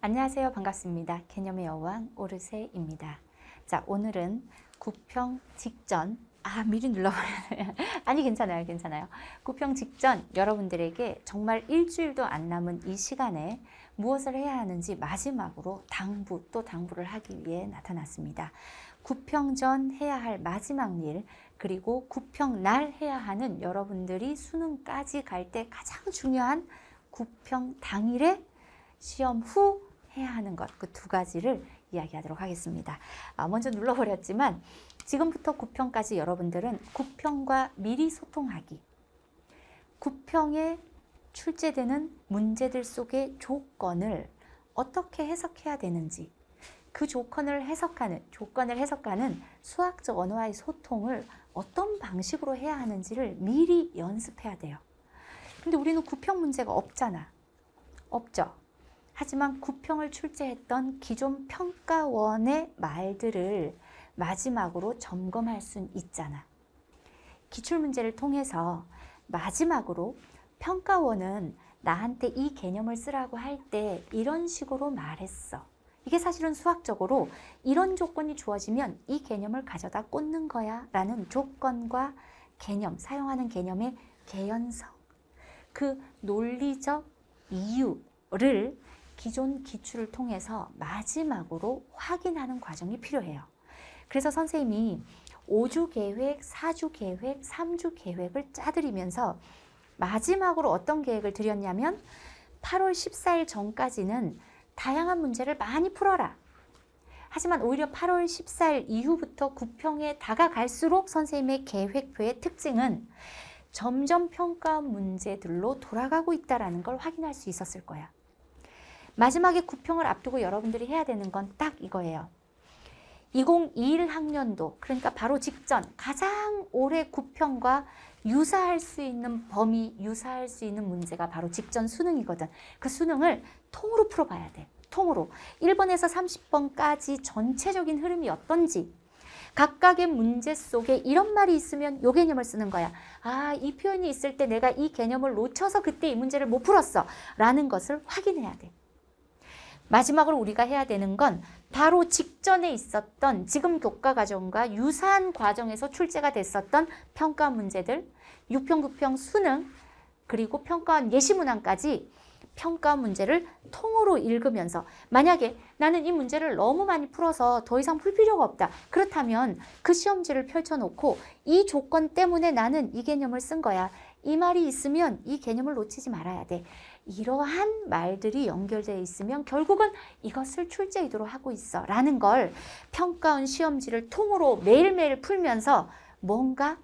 안녕하세요. 반갑습니다. 개념의 여왕 오르세입니다. 자, 오늘은 구평 직전 아 미리 눌러버려요 아니 괜찮아요 괜찮아요 구평 직전 여러분들에게 정말 일주일도 안 남은 이 시간에 무엇을 해야 하는지 마지막으로 당부 또 당부를 하기 위해 나타났습니다 구평 전 해야 할 마지막 일 그리고 구평 날 해야 하는 여러분들이 수능까지 갈 때 가장 중요한 구평 당일에 시험 후 해야 하는 것, 그 두 가지를 이야기하도록 하겠습니다. 아, 먼저 눌러버렸지만 지금부터 9평까지 여러분들은 9평과 미리 소통하기, 9평에 출제되는 문제들 속의 조건을 어떻게 해석해야 되는지 그 조건을 해석하는 조건을 해석하는 수학적 언어와의 소통을 어떤 방식으로 해야 하는지를 미리 연습해야 돼요. 근데 우리는 구평 문제가 없잖아. 없죠. 하지만 구평을 출제했던 기존 평가원의 말들을 마지막으로 점검할 순 있잖아. 기출문제를 통해서 마지막으로 평가원은 나한테 이 개념을 쓰라고 할 때 이런 식으로 말했어. 이게 사실은 수학적으로 이런 조건이 주어지면 이 개념을 가져다 꽂는 거야 라는 조건과 개념, 사용하는 개념의 개연성, 그 논리적 이유를 기존 기출을 통해서 마지막으로 확인하는 과정이 필요해요. 그래서 선생님이 5주 계획, 4주 계획, 3주 계획을 짜드리면서 마지막으로 어떤 계획을 드렸냐면 8월 14일 전까지는 다양한 문제를 많이 풀어라. 하지만 오히려 8월 14일 이후부터 구평에 다가갈수록 선생님의 계획표의 특징은 점점 평가 문제들로 돌아가고 있다는 걸 확인할 수 있었을 거야. 마지막에 구평을 앞두고 여러분들이 해야 되는 건 딱 이거예요. 2021 학년도 그러니까 바로 직전 가장 올해 구평과 유사할 수 있는 범위, 유사할 수 있는 문제가 바로 직전 수능이거든. 그 수능을 통으로 풀어봐야 돼. 통으로. 1번에서 30번까지 전체적인 흐름이 어떤지 각각의 문제 속에 이런 말이 있으면 요 개념을 쓰는 거야. 아, 이 표현이 있을 때 내가 이 개념을 놓쳐서 그때 이 문제를 못 풀었어. 라는 것을 확인해야 돼. 마지막으로 우리가 해야 되는 건 바로 직전에 있었던 지금 교과 과정과 유사한 과정에서 출제가 됐었던 평가 문제들, 6평, 9평, 수능, 그리고 평가원 예시문항까지 평가 문제를 통으로 읽으면서 만약에 나는 이 문제를 너무 많이 풀어서 더 이상 풀 필요가 없다. 그렇다면 그 시험지를 펼쳐놓고 이 조건 때문에 나는 이 개념을 쓴 거야. 이 말이 있으면 이 개념을 놓치지 말아야 돼. 이러한 말들이 연결되어 있으면 결국은 이것을 출제의도로 하고 있어 라는 걸 평가원 시험지를 통으로 매일매일 풀면서 뭔가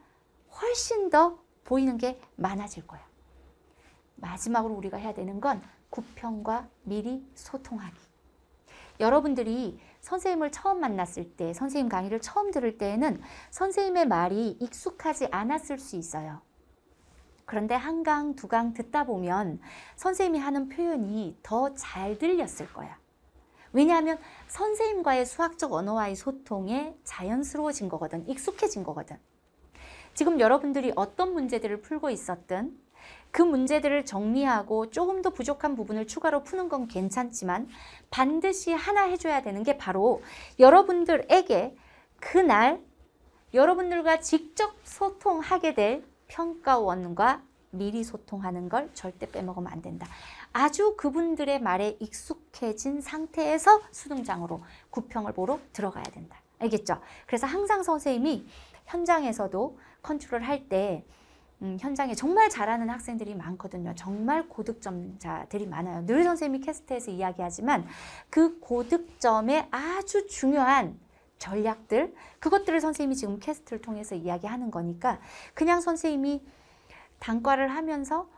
훨씬 더 보이는 게 많아질 거야. 마지막으로 우리가 해야 되는 건 구평과 미리 소통하기. 여러분들이 선생님을 처음 만났을 때, 선생님 강의를 처음 들을 때에는 선생님의 말이 익숙하지 않았을 수 있어요. 그런데 한 강, 두강 듣다 보면 선생님이 하는 표현이 더 잘 들렸을 거야. 왜냐하면 선생님과의 수학적 언어와의 소통에 자연스러워진 거거든. 익숙해진 거거든. 지금 여러분들이 어떤 문제들을 풀고 있었든 그 문제들을 정리하고 조금 더 부족한 부분을 추가로 푸는 건 괜찮지만 반드시 하나 해줘야 되는 게 바로 여러분들에게 그날 여러분들과 직접 소통하게 될 평가원과 미리 소통하는 걸 절대 빼먹으면 안 된다. 아주 그분들의 말에 익숙해진 상태에서 수능장으로 구평을 보러 들어가야 된다. 알겠죠? 그래서 항상 선생님이 현장에서도 컨트롤 할때 음, 현장에 정말 잘하는 학생들이 많거든요. 정말 고득점자들이 많아요. 늘 선생님이 캐스트에서 이야기하지만 그 고득점의 아주 중요한 전략들 그것들을 선생님이 지금 캐스트를 통해서 이야기하는 거니까 그냥 선생님이 단과를 하면서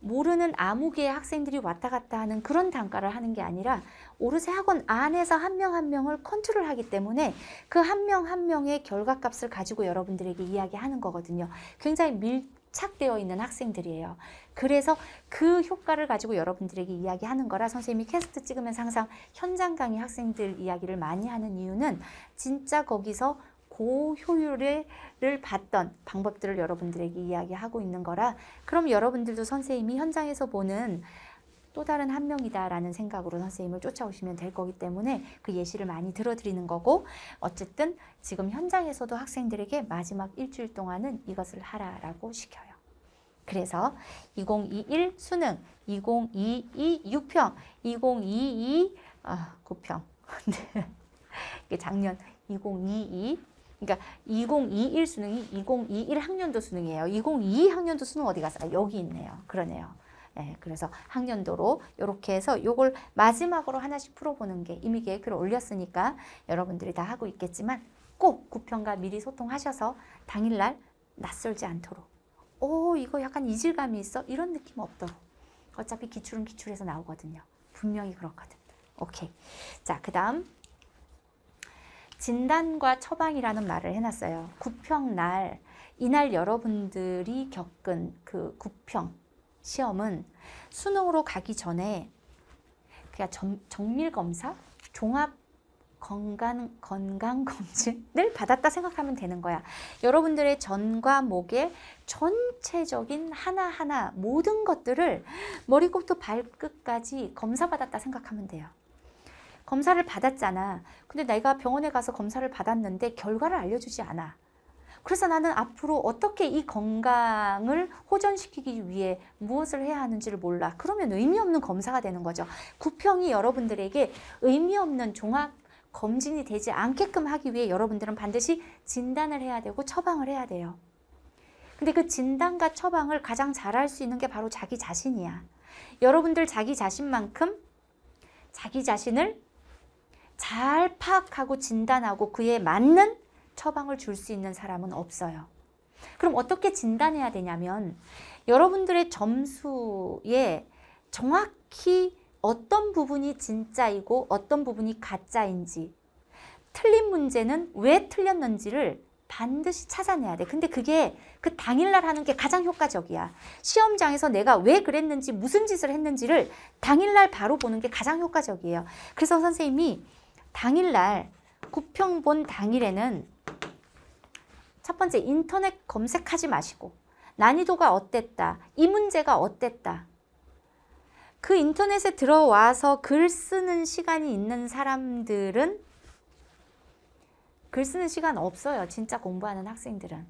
모르는 아무개의 학생들이 왔다 갔다 하는 그런 단과를 하는 게 아니라 오르세 학원 안에서 한 명한 한 명을 컨트롤하기 때문에 그 한 명한 한 명의 결과값을 가지고 여러분들에게 이야기하는 거거든요. 굉장히 밀, 착되어 있는 학생들이에요. 그래서 그 효과를 가지고 여러분들에게 이야기하는 거라 선생님이 캐스트 찍으면서 항상 현장 강의 학생들 이야기를 많이 하는 이유는 진짜 거기서 고효율을 봤던 방법들을 여러분들에게 이야기하고 있는 거라 그럼 여러분들도 선생님이 현장에서 보는 또 다른 한 명이다라는 생각으로 선생님을 쫓아오시면 될 거기 때문에 그 예시를 많이 들어드리는 거고 어쨌든 지금 현장에서도 학생들에게 마지막 일주일 동안은 이것을 하라라고 시켜요. 그래서 2021 수능, 2022 6평, 2022 아, 9평. 이게 작년 2022 그러니까 2021 수능이 2021 학년도 수능이에요. 2022 학년도 수능 어디 갔어? 아, 여기 있네요. 그러네요. 예, 그래서 학년도로 이렇게 해서 요걸 마지막으로 하나씩 풀어보는 게 이미 계획표를 올렸으니까 여러분들이 다 하고 있겠지만 꼭 구평과 미리 소통하셔서 당일날 낯설지 않도록 오 어, 이거 약간 이질감이 있어? 이런 느낌 없도록 어차피 기출은 기출에서 나오거든요. 분명히 그렇거든. 오케이. 자, 그 다음 진단과 처방이라는 말을 해놨어요. 구평날, 이날 여러분들이 겪은 그 구평 시험은 수능으로 가기 전에 그냥 정밀검사, 종합 건강, 건강검진을 받았다 생각하면 되는 거야. 여러분들의 전과 목에 전체적인 하나하나 모든 것들을 머리끝부터 발끝까지 검사받았다 생각하면 돼요. 검사를 받았잖아. 근데 내가 병원에 가서 검사를 받았는데 결과를 알려주지 않아. 그래서 나는 앞으로 어떻게 이 건강을 호전시키기 위해 무엇을 해야 하는지를 몰라. 그러면 의미 없는 검사가 되는 거죠. 구평이 여러분들에게 의미 없는 종합 검진이 되지 않게끔 하기 위해 여러분들은 반드시 진단을 해야 되고 처방을 해야 돼요. 근데 그 진단과 처방을 가장 잘할 수 있는 게 바로 자기 자신이야. 여러분들 자기 자신만큼 자기 자신을 잘 파악하고 진단하고 그에 맞는 처방을 줄 수 있는 사람은 없어요. 그럼 어떻게 진단해야 되냐면 여러분들의 점수에 정확히 어떤 부분이 진짜이고 어떤 부분이 가짜인지 틀린 문제는 왜 틀렸는지를 반드시 찾아내야 돼. 근데 그게 그 당일날 하는 게 가장 효과적이야. 시험장에서 내가 왜 그랬는지 무슨 짓을 했는지를 당일날 바로 보는 게 가장 효과적이에요. 그래서 선생님이 당일날 구평 본 당일에는 첫 번째 인터넷 검색하지 마시고 난이도가 어땠다, 이 문제가 어땠다 그 인터넷에 들어와서 글 쓰는 시간이 있는 사람들은 글 쓰는 시간 없어요. 진짜 공부하는 학생들은.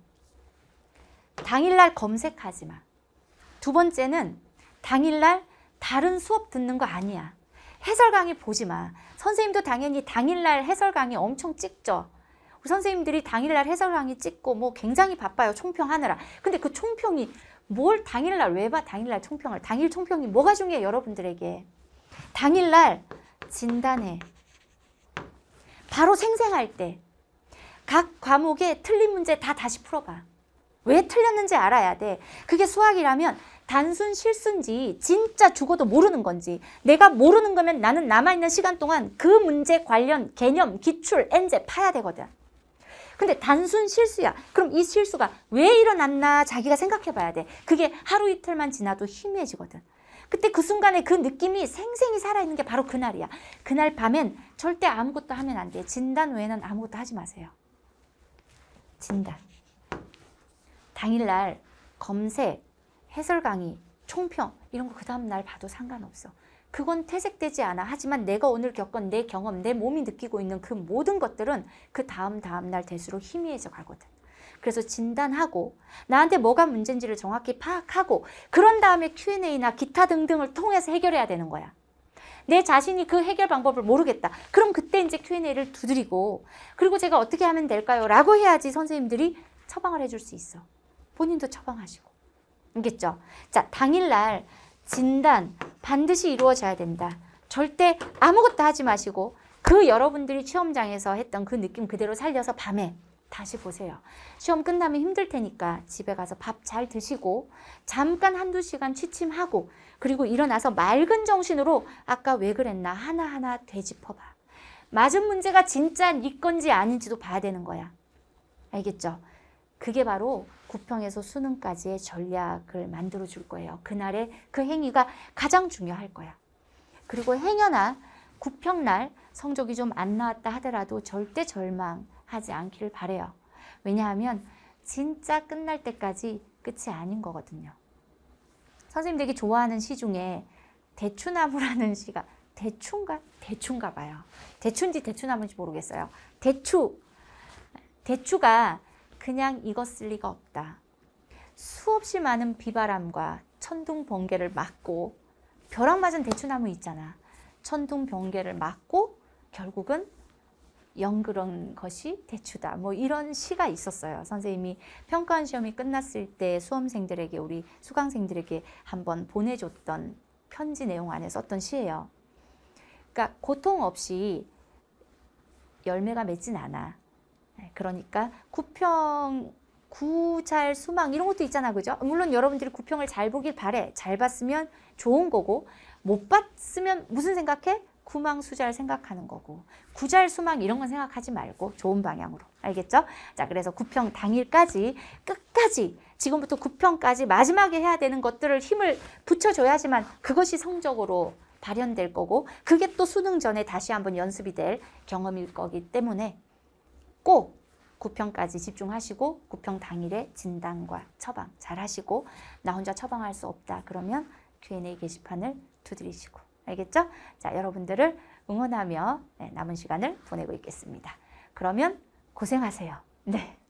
당일날 검색하지 마. 두 번째는 당일날 다른 수업 듣는 거 아니야. 해설 강의 보지 마. 선생님도 당연히 당일날 해설 강의 엄청 찍죠. 그 선생님들이 당일날 해설강의 찍고 뭐 굉장히 바빠요. 총평하느라. 근데 그 총평이 뭘 당일날 왜 봐? 당일날 총평을. 당일 총평이 뭐가 중요해 여러분들에게. 당일날 진단해. 바로 생생할 때. 각 과목의 틀린 문제 다 다시 풀어봐. 왜 틀렸는지 알아야 돼. 그게 수학이라면 단순 실수인지 진짜 죽어도 모르는 건지 내가 모르는 거면 나는 남아있는 시간 동안 그 문제 관련 개념, 기출, 엔제 파야 되거든. 근데 단순 실수야. 그럼 이 실수가 왜 일어났나 자기가 생각해 봐야 돼. 그게 하루 이틀만 지나도 희미해지거든. 그때 그 순간에 그 느낌이 생생히 살아있는 게 바로 그날이야. 그날 밤엔 절대 아무것도 하면 안 돼. 진단 외에는 아무것도 하지 마세요. 진단. 당일날 검색, 해설 강의, 총평 이런 거 그 다음날 봐도 상관없어. 그건 퇴색되지 않아. 하지만 내가 오늘 겪은 내 경험, 내 몸이 느끼고 있는 그 모든 것들은 그 다음 다음 날 될수록 희미해져 가거든. 그래서 진단하고 나한테 뭐가 문제인지를 정확히 파악하고 그런 다음에 Q&A나 기타 등등을 통해서 해결해야 되는 거야. 내 자신이 그 해결 방법을 모르겠다. 그럼 그때 이제 Q&A를 두드리고 그리고 제가 어떻게 하면 될까요? 라고 해야지 선생님들이 처방을 해줄 수 있어. 본인도 처방하시고. 알겠죠? 자, 당일날 진단 반드시 이루어져야 된다. 절대 아무것도 하지 마시고 그 여러분들이 시험장에서 했던 그 느낌 그대로 살려서 밤에 다시 보세요. 시험 끝나면 힘들 테니까 집에 가서 밥 잘 드시고 잠깐 한두 시간 취침하고 그리고 일어나서 맑은 정신으로 아까 왜 그랬나 하나하나 되짚어봐. 맞은 문제가 진짜 네 건지 아닌지도 봐야 되는 거야. 알겠죠? 그게 바로 구평에서 수능까지의 전략을 만들어 줄 거예요. 그날의 그 행위가 가장 중요할 거야. 그리고 행여나 구평날 성적이 좀 안 나왔다 하더라도 절대 절망하지 않기를 바래요. 왜냐하면 진짜 끝날 때까지 끝이 아닌 거거든요. 선생님들이 좋아하는 시 중에 대추나무라는 시가 대추인가? 대추인가 봐요. 대추인지 대추나무인지 모르겠어요. 대추. 대추가 그냥 이었쓸 리가 없다. 수없이 많은 비바람과 천둥 번개를 맞고 벼락 맞은 대추나무 있잖아. 천둥 번개를 맞고 결국은 영그런 것이 대추다. 뭐 이런 시가 있었어요. 선생님이 평가원 시험이 끝났을 때 수험생들에게 우리 수강생들에게 한번 보내줬던 편지 내용 안에 썼던 시예요. 그러니까 고통 없이 열매가 맺진 않아. 네, 그러니까 구평 구잘 수망 이런 것도 있잖아 그죠 물론 여러분들이 구평을 잘 보길 바래 잘 봤으면 좋은 거고 못 봤으면 무슨 생각해 구망 수잘 생각하는 거고 구잘 수망 이런 건 생각하지 말고 좋은 방향으로 알겠죠 자 그래서 구평 당일까지 끝까지 지금부터 구평까지 마지막에 해야 되는 것들을 힘을 붙여줘야지만 그것이 성적으로 발현될 거고 그게 또 수능 전에 다시 한번 연습이 될 경험일 거기 때문에 꼭 구평까지 집중하시고 구평 당일에 진단과 처방 잘 하시고 나 혼자 처방할 수 없다 그러면 Q&A 게시판을 두드리시고 알겠죠? 자 여러분들을 응원하며 네, 남은 시간을 보내고 있겠습니다. 그러면 고생하세요. 네.